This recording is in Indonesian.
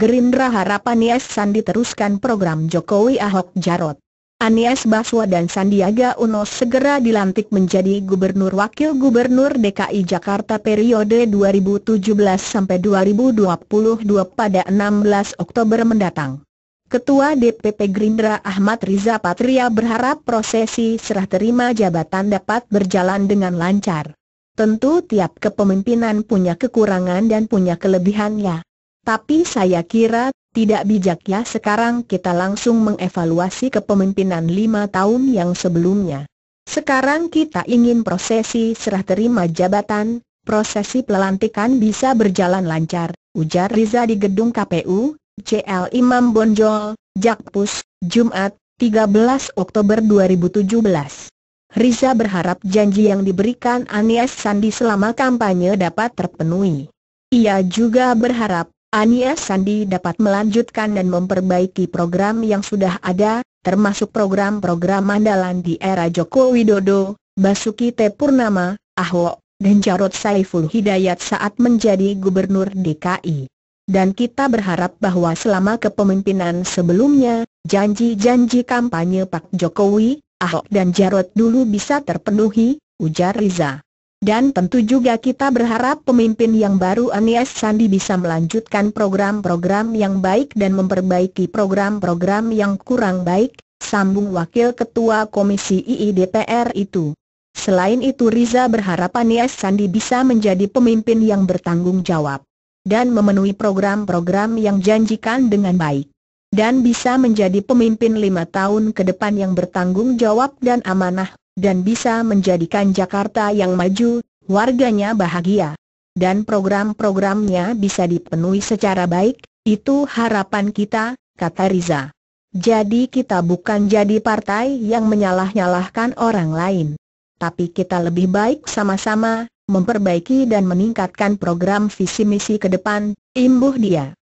Gerindra Harapan Yes Sandi teruskan program Jokowi Ahok Jarot. Anies Baswedan Sandiaga Uno segera dilantik menjadi Gubernur Wakil Gubernur DKI Jakarta periode 2017-2022 pada 16 Oktober mendatang. Ketua DPP Gerindra Ahmad Riza Patria berharap prosesi serah terima jabatan dapat berjalan dengan lancar. Tentu tiap kepemimpinan punya kekurangan dan punya kelebihannya tapi saya kira tidak bijak ya sekarang kita langsung mengevaluasi kepemimpinan lima tahun yang sebelumnya. Sekarang kita ingin prosesi serah terima jabatan, prosesi pelantikan bisa berjalan lancar, ujar Riza di gedung KPU, CL Imam Bonjol, Jakpus, Jumat, 13 Oktober 2017. Riza berharap janji yang diberikan Anies Sandi selama kampanye dapat terpenuhi. Ia juga berharap Ania Sandi dapat melanjutkan dan memperbaiki program yang sudah ada, termasuk program-program andalan di era Joko Widodo, Basuki T. Purnama, Ahok, dan Jarod Saiful Hidayat saat menjadi gubernur DKI. Dan kita berharap bahwa selama kepemimpinan sebelumnya, janji-janji kampanye Pak Jokowi, Ahok dan Jarod dulu bisa terpenuhi, ujar Riza. Dan tentu juga kita berharap pemimpin yang baru Anies Sandi bisa melanjutkan program-program yang baik dan memperbaiki program-program yang kurang baik, sambung Wakil Ketua Komisi II DPR itu. Selain itu Riza berharap Anies Sandi bisa menjadi pemimpin yang bertanggung jawab dan memenuhi program-program yang janjikan dengan baik dan bisa menjadi pemimpin lima tahun ke depan yang bertanggung jawab dan amanah dan bisa menjadikan Jakarta yang maju, warganya bahagia. Dan program-programnya bisa dipenuhi secara baik, itu harapan kita, kata Riza. Jadi kita bukan jadi partai yang menyalah-nyalahkan orang lain. Tapi kita lebih baik sama-sama, memperbaiki dan meningkatkan program visi misi ke depan, imbuh dia.